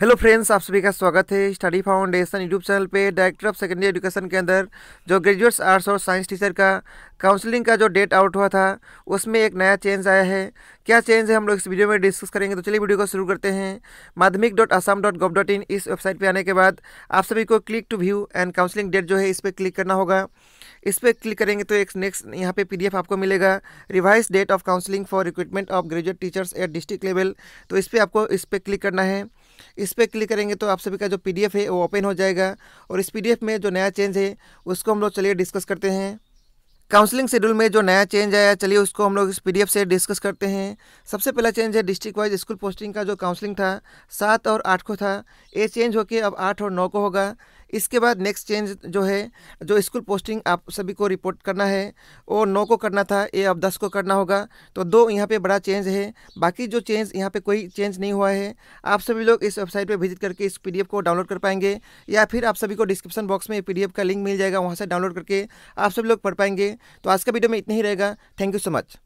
hello friends आप सभी का स्वागत है स्टडी फाउंडेशन यूट्यूब चैनल पे डायरेक्टर ऑफ सेकेंडरी एजुकेशन के अंदर जो ग्रेजुएट्स आर्ट्स और साइंस टीचर का काउंसलिंग का जो डेट आउट हुआ था उसमें एक नया चेंज आया है क्या चेंज है हम लोग इस वीडियो में डिस्कस करेंगे तो चलिए वीडियो को शुरू करते हैं माध्यमिक dot Assam dot gov dot in इस वेबसाइट पर आने के बाद आप सभी को click to view and counselling date जो है इस पर क्लिक करना होगा इस पर क्लिक करेंगे तो एक नेक्स्ट यहाँ पे पीडीएफ आपको मिलेगा revise date of counselling for recruitment of graduate teachers at district level तो इस पर आपको इस पर क्लिक करना है इस पर क्लिक करेंगे तो आप सभी का जो पी है वो ओपन हो जाएगा और इस पी में जो नया चेंज है उसको हम लोग चलिए डिस्कस करते हैं काउंसलिंग शेड्यूल में जो नया चेंज आया चलिए उसको हम लोग इस पी से डिस्कस करते हैं सबसे पहला चेंज है डिस्ट्रिक्ट वाइज स्कूल पोस्टिंग का जो काउंसलिंग था सात और आठ को था ये चेंज होकर अब आठ और नौ को होगा इसके बाद नेक्स्ट चेंज जो है जो स्कूल पोस्टिंग आप सभी को रिपोर्ट करना है वो नौ को करना था ये अब दस को करना होगा तो दो यहाँ पे बड़ा चेंज है बाकी जो चेंज यहाँ पे कोई चेंज नहीं हुआ है आप सभी लोग इस वेबसाइट पे विजिट करके इस पी को डाउनलोड कर पाएंगे या फिर आप सभी को डिस्क्रिप्शन बॉक्स में पी का लिंक मिल जाएगा वहाँ से डाउनलोड करके आप सभी लोग पढ़ पाएंगे तो आज का वीडियो में इतना ही रहेगा थैंक यू सो मच